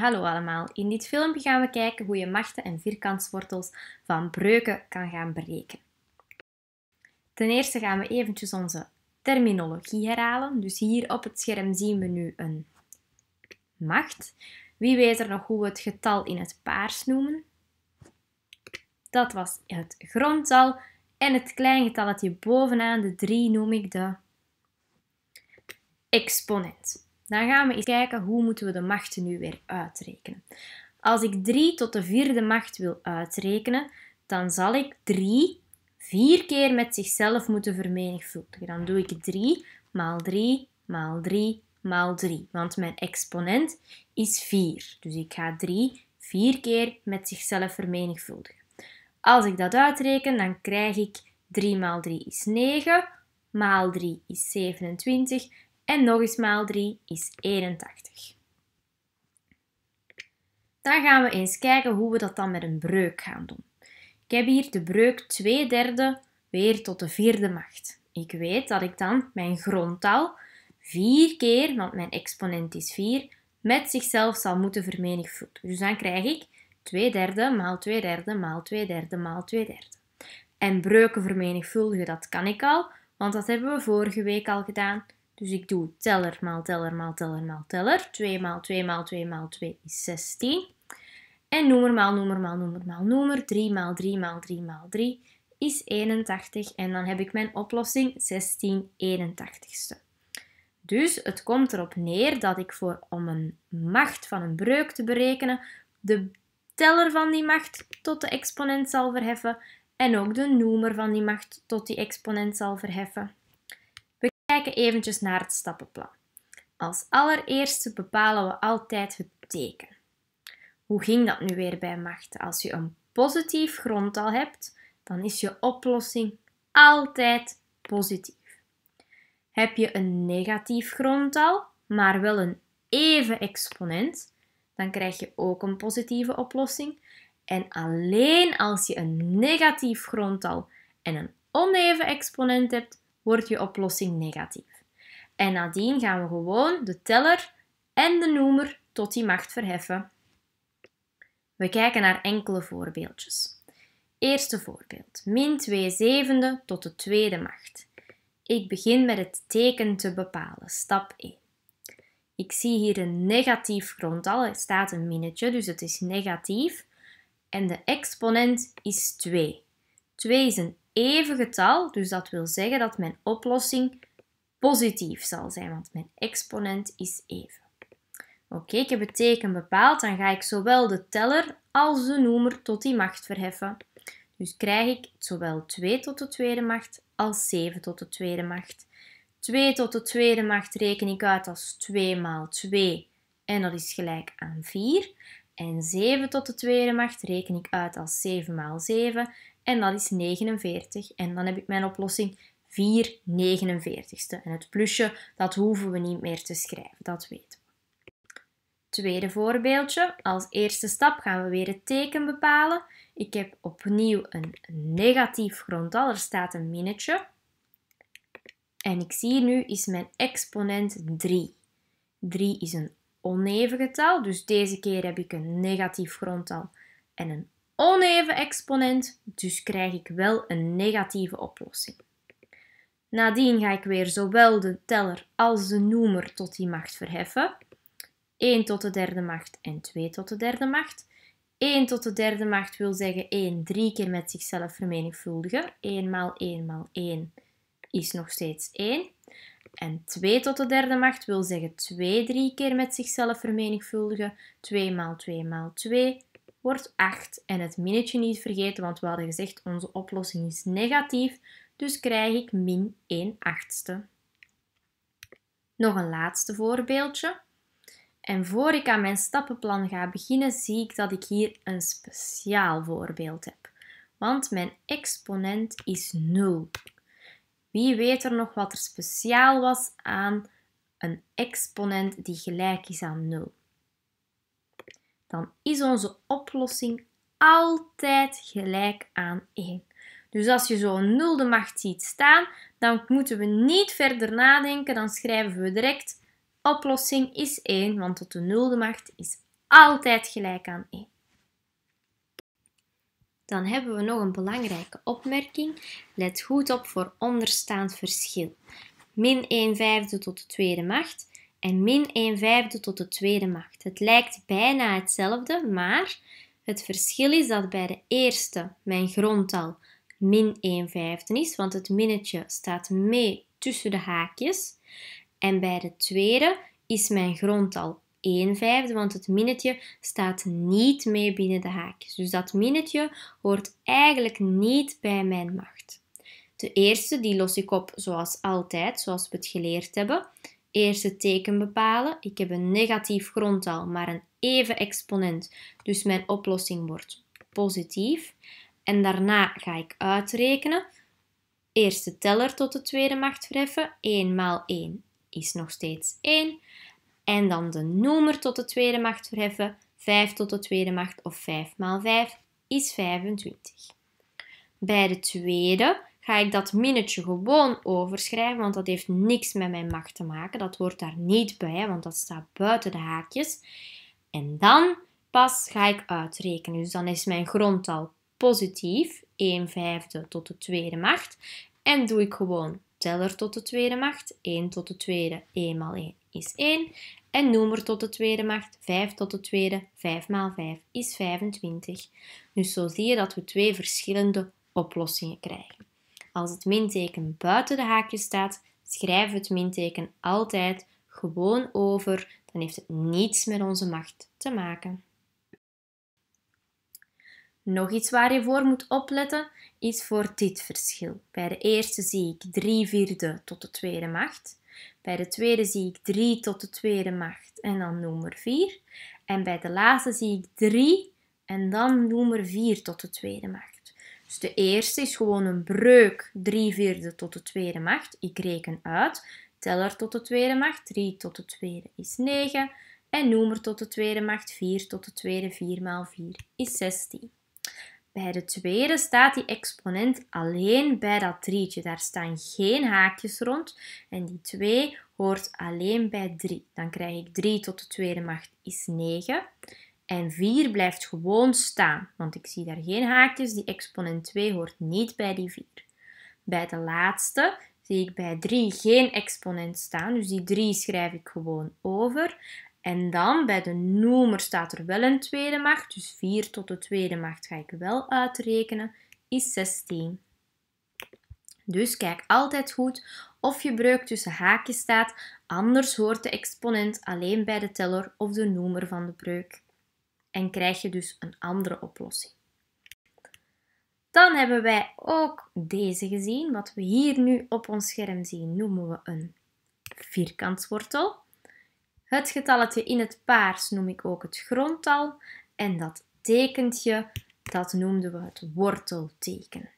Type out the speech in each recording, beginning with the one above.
Hallo allemaal, in dit filmpje gaan we kijken hoe je machten en vierkantswortels van breuken kan gaan berekenen. Ten eerste gaan we eventjes onze terminologie herhalen. Dus hier op het scherm zien we nu een macht. Wie weet er nog hoe we het getal in het paars noemen? Dat was het grondtal. En het klein je bovenaan, de 3, noem ik de exponent. Dan gaan we eens kijken hoe moeten we de machten nu weer uitrekenen. Als ik 3 tot de vierde macht wil uitrekenen, dan zal ik 3 vier keer met zichzelf moeten vermenigvuldigen. Dan doe ik 3 maal 3 maal 3 maal 3, want mijn exponent is 4. Dus ik ga 3 vier keer met zichzelf vermenigvuldigen. Als ik dat uitreken, dan krijg ik 3 maal 3 is 9, maal 3 is 27 en nog eens maal 3 is 81. Dan gaan we eens kijken hoe we dat dan met een breuk gaan doen. Ik heb hier de breuk 2 derde weer tot de vierde macht. Ik weet dat ik dan mijn grondtal 4 keer, want mijn exponent is 4, met zichzelf zal moeten vermenigvuldigen. Dus dan krijg ik 2 derde maal 2 derde maal 2 derde maal 2 derde. En breuken vermenigvuldigen, dat kan ik al, want dat hebben we vorige week al gedaan. Dus ik doe teller maal teller maal teller maal teller. 2 maal 2 maal 2 maal 2 is 16. En noemer maal noemer maal noemer maal noemer. 3 maal 3 maal 3 maal 3 is 81. En dan heb ik mijn oplossing 16 81ste. Dus het komt erop neer dat ik voor om een macht van een breuk te berekenen, de teller van die macht tot de exponent zal verheffen en ook de noemer van die macht tot die exponent zal verheffen kijken eventjes naar het stappenplan. Als allereerste bepalen we altijd het teken. Hoe ging dat nu weer bij macht? Als je een positief grondtal hebt, dan is je oplossing altijd positief. Heb je een negatief grondtal, maar wel een even exponent, dan krijg je ook een positieve oplossing. En alleen als je een negatief grondtal en een oneven exponent hebt, wordt je oplossing negatief. En nadien gaan we gewoon de teller en de noemer tot die macht verheffen. We kijken naar enkele voorbeeldjes. Eerste voorbeeld. Min 2 zevende tot de tweede macht. Ik begin met het teken te bepalen. Stap 1. Ik zie hier een negatief grondtal. Er staat een minnetje, dus het is negatief. En de exponent is 2. 2 is een even getal. Dus dat wil zeggen dat mijn oplossing positief zal zijn, want mijn exponent is even. Oké, ik heb het teken bepaald. Dan ga ik zowel de teller als de noemer tot die macht verheffen. Dus krijg ik zowel 2 tot de tweede macht als 7 tot de tweede macht. 2 tot de tweede macht reken ik uit als 2 maal 2 en dat is gelijk aan 4. En 7 tot de tweede macht reken ik uit als 7 maal 7 en dat is 49. En dan heb ik mijn oplossing 4 49ste. En het plusje, dat hoeven we niet meer te schrijven, dat weten we. Tweede voorbeeldje. Als eerste stap gaan we weer het teken bepalen. Ik heb opnieuw een negatief grondtal, er staat een minnetje. En ik zie nu is mijn exponent 3. 3 is een oneven getal, dus deze keer heb ik een negatief grondtal en een oneven exponent, dus krijg ik wel een negatieve oplossing. Nadien ga ik weer zowel de teller als de noemer tot die macht verheffen. 1 tot de derde macht en 2 tot de derde macht. 1 tot de derde macht wil zeggen 1 drie keer met zichzelf vermenigvuldigen. 1 maal 1 maal 1 is nog steeds 1. En 2 tot de derde macht wil zeggen 2 drie keer met zichzelf vermenigvuldigen. 2 maal 2 maal 2 wordt 8. En het minnetje niet vergeten, want we hadden gezegd onze oplossing is negatief. Dus krijg ik min 1 achtste. Nog een laatste voorbeeldje. En voor ik aan mijn stappenplan ga beginnen, zie ik dat ik hier een speciaal voorbeeld heb. Want mijn exponent is 0. Wie weet er nog wat er speciaal was aan een exponent die gelijk is aan 0? dan is onze oplossing altijd gelijk aan 1. Dus als je zo'n nulde macht ziet staan, dan moeten we niet verder nadenken. Dan schrijven we direct oplossing is 1, want tot de nulde macht is altijd gelijk aan 1. Dan hebben we nog een belangrijke opmerking. Let goed op voor onderstaand verschil. Min 1 vijfde tot de tweede macht en min 1 vijfde tot de tweede macht. Het lijkt bijna hetzelfde, maar het verschil is dat bij de eerste mijn grondtal min 1 vijfde is, want het minnetje staat mee tussen de haakjes. En bij de tweede is mijn grondtal 1 vijfde, want het minnetje staat niet mee binnen de haakjes. Dus dat minnetje hoort eigenlijk niet bij mijn macht. De eerste die los ik op zoals altijd, zoals we het geleerd hebben eerste teken bepalen. Ik heb een negatief grondtal, maar een even exponent. Dus mijn oplossing wordt positief. En daarna ga ik uitrekenen. Eerst de teller tot de tweede macht verheffen. 1 maal 1 is nog steeds 1. En dan de noemer tot de tweede macht verheffen. 5 tot de tweede macht of 5 maal 5 is 25. Bij de tweede ga ik dat minnetje gewoon overschrijven, want dat heeft niks met mijn macht te maken. Dat hoort daar niet bij, want dat staat buiten de haakjes. En dan pas ga ik uitrekenen. Dus dan is mijn grondtal positief, 1 vijfde tot de tweede macht. En doe ik gewoon teller tot de tweede macht, 1 tot de tweede, 1 maal 1 is 1. En noemer tot de tweede macht, 5 tot de tweede, 5 maal 5 is 25. Dus zo zie je dat we twee verschillende oplossingen krijgen. Als het minteken buiten de haakjes staat, schrijven we het minteken altijd gewoon over, dan heeft het niets met onze macht te maken. Nog iets waar je voor moet opletten is voor dit verschil. Bij de eerste zie ik 3 vierde tot de tweede macht. Bij de tweede zie ik 3 tot de tweede macht en dan nummer 4. En bij de laatste zie ik 3 en dan nummer 4 tot de tweede macht. Dus de eerste is gewoon een breuk 3 vierde tot de tweede macht. Ik reken uit. Teller tot de tweede macht. 3 tot de tweede is 9. En noemer tot de tweede macht. 4 tot de tweede 4 maal 4 is 16. Bij de tweede staat die exponent alleen bij dat drietje. Daar staan geen haakjes rond. En die 2 hoort alleen bij 3. Dan krijg ik 3 tot de tweede macht is 9. En 4 blijft gewoon staan, want ik zie daar geen haakjes. Die exponent 2 hoort niet bij die 4. Bij de laatste zie ik bij 3 geen exponent staan, dus die 3 schrijf ik gewoon over. En dan bij de noemer staat er wel een tweede macht, dus 4 tot de tweede macht ga ik wel uitrekenen, is 16. Dus kijk altijd goed of je breuk tussen haakjes staat, anders hoort de exponent alleen bij de teller of de noemer van de breuk en krijg je dus een andere oplossing. Dan hebben wij ook deze gezien. Wat we hier nu op ons scherm zien noemen we een vierkantswortel. Het getalletje in het paars noem ik ook het grondtal. En dat tekentje, dat noemden we het wortelteken.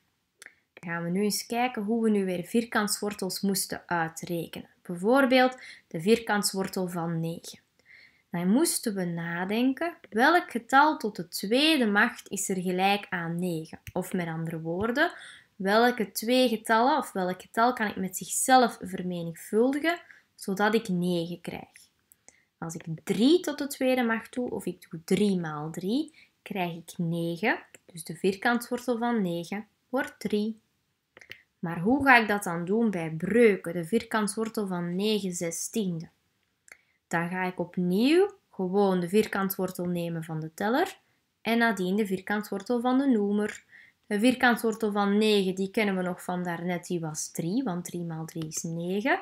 Dan gaan we nu eens kijken hoe we nu weer vierkantswortels moesten uitrekenen. Bijvoorbeeld de vierkantswortel van 9 dan moesten we nadenken welk getal tot de tweede macht is er gelijk aan 9. Of met andere woorden, welke twee getallen of welk getal kan ik met zichzelf vermenigvuldigen zodat ik 9 krijg. Als ik 3 tot de tweede macht doe, of ik doe 3 maal 3, krijg ik 9. Dus de vierkantswortel van 9 wordt 3. Maar hoe ga ik dat dan doen bij breuken? De vierkantswortel van 9 zestiende. Dan ga ik opnieuw gewoon de vierkantwortel nemen van de teller en nadien de vierkantwortel van de noemer. De vierkantwortel van 9, die kennen we nog van daarnet, die was 3, want 3 maal 3 is 9.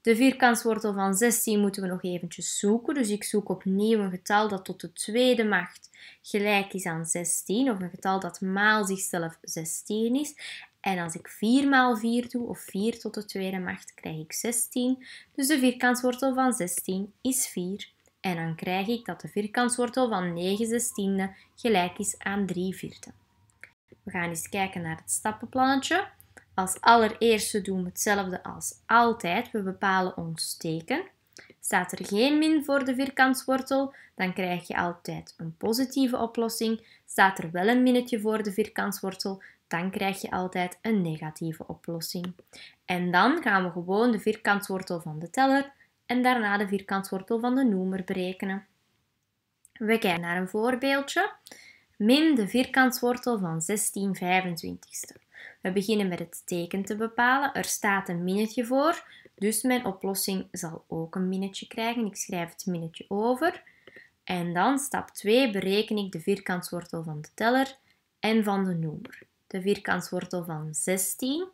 De vierkantswortel van 16 moeten we nog eventjes zoeken. Dus ik zoek opnieuw een getal dat tot de tweede macht gelijk is aan 16. Of een getal dat maal zichzelf 16 is. En als ik 4 maal 4 doe, of 4 tot de tweede macht, krijg ik 16. Dus de vierkantswortel van 16 is 4. En dan krijg ik dat de vierkantswortel van 9 zestiende gelijk is aan 3 vierde. We gaan eens kijken naar het stappenplannetje. Als allereerste doen we hetzelfde als altijd. We bepalen ons teken. Staat er geen min voor de vierkantswortel, dan krijg je altijd een positieve oplossing. Staat er wel een minnetje voor de vierkantswortel, dan krijg je altijd een negatieve oplossing. En dan gaan we gewoon de vierkantswortel van de teller en daarna de vierkantswortel van de noemer berekenen. We kijken naar een voorbeeldje. Min de vierkantswortel van 16 25ste. We beginnen met het teken te bepalen. Er staat een minnetje voor, dus mijn oplossing zal ook een minnetje krijgen. Ik schrijf het minnetje over. En dan stap 2 bereken ik de vierkantswortel van de teller en van de noemer de vierkantswortel van 16.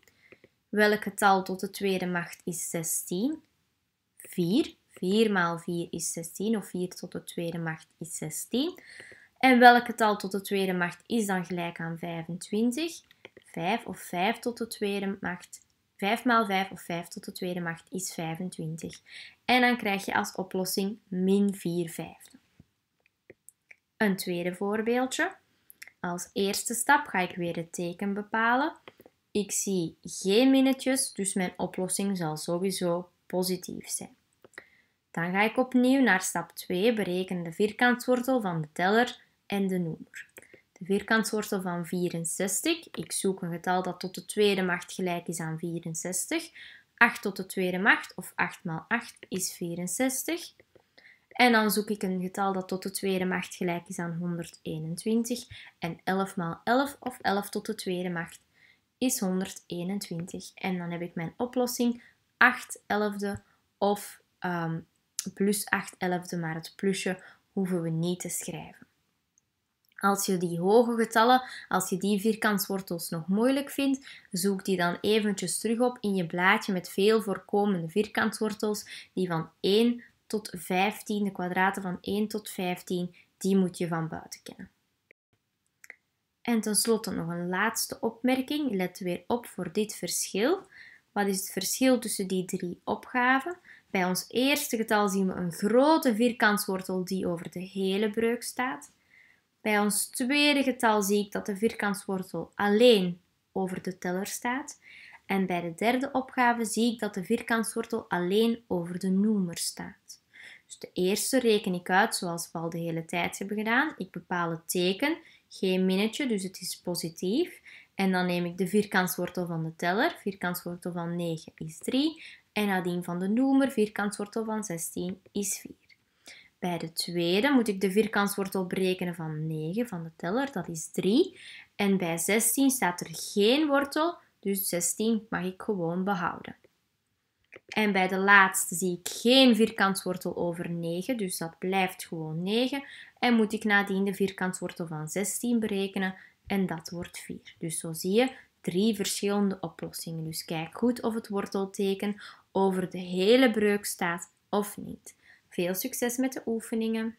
Welk getal tot de tweede macht is 16? 4. 4 maal 4 is 16, of 4 tot de tweede macht is 16. En welk getal tot de tweede macht is dan gelijk aan 25? 5 of 5 tot de tweede macht. 5 maal 5 of 5 tot de tweede macht is 25. En dan krijg je als oplossing min 4 vijfde. Een tweede voorbeeldje. Als eerste stap ga ik weer het teken bepalen. Ik zie geen minnetjes, dus mijn oplossing zal sowieso positief zijn. Dan ga ik opnieuw naar stap 2, bereken de vierkantswortel van de teller en de noemer. De vierkantswortel van 64, ik zoek een getal dat tot de tweede macht gelijk is aan 64. 8 tot de tweede macht, of 8 x 8, is 64. En dan zoek ik een getal dat tot de tweede macht gelijk is aan 121. En 11 maal 11 of 11 tot de tweede macht is 121. En dan heb ik mijn oplossing 8 elfde of ehm, plus 8 elfde, maar het plusje hoeven we niet te schrijven. Als je die hoge getallen, als je die vierkantswortels nog moeilijk vindt, zoek die dan eventjes terug op in je blaadje met veel voorkomende vierkantswortels die van 1 tot 15, de kwadraten van 1 tot 15, die moet je van buiten kennen. En tenslotte nog een laatste opmerking. Let weer op voor dit verschil. Wat is het verschil tussen die drie opgaven? Bij ons eerste getal zien we een grote vierkantswortel die over de hele breuk staat. Bij ons tweede getal zie ik dat de vierkantswortel alleen over de teller staat. En bij de derde opgave zie ik dat de vierkantswortel alleen over de noemer staat de eerste reken ik uit zoals we al de hele tijd hebben gedaan. Ik bepaal het teken, geen minnetje, dus het is positief. En dan neem ik de vierkantswortel van de teller. Vierkantswortel van 9 is 3. En nadien van de noemer, vierkantswortel van 16 is 4. Bij de tweede moet ik de vierkantswortel berekenen van 9 van de teller, dat is 3. En bij 16 staat er geen wortel, dus 16 mag ik gewoon behouden. En bij de laatste zie ik geen vierkantswortel over 9, dus dat blijft gewoon 9. En moet ik nadien de vierkantswortel van 16 berekenen en dat wordt 4. Dus zo zie je drie verschillende oplossingen. Dus kijk goed of het wortelteken over de hele breuk staat of niet. Veel succes met de oefeningen!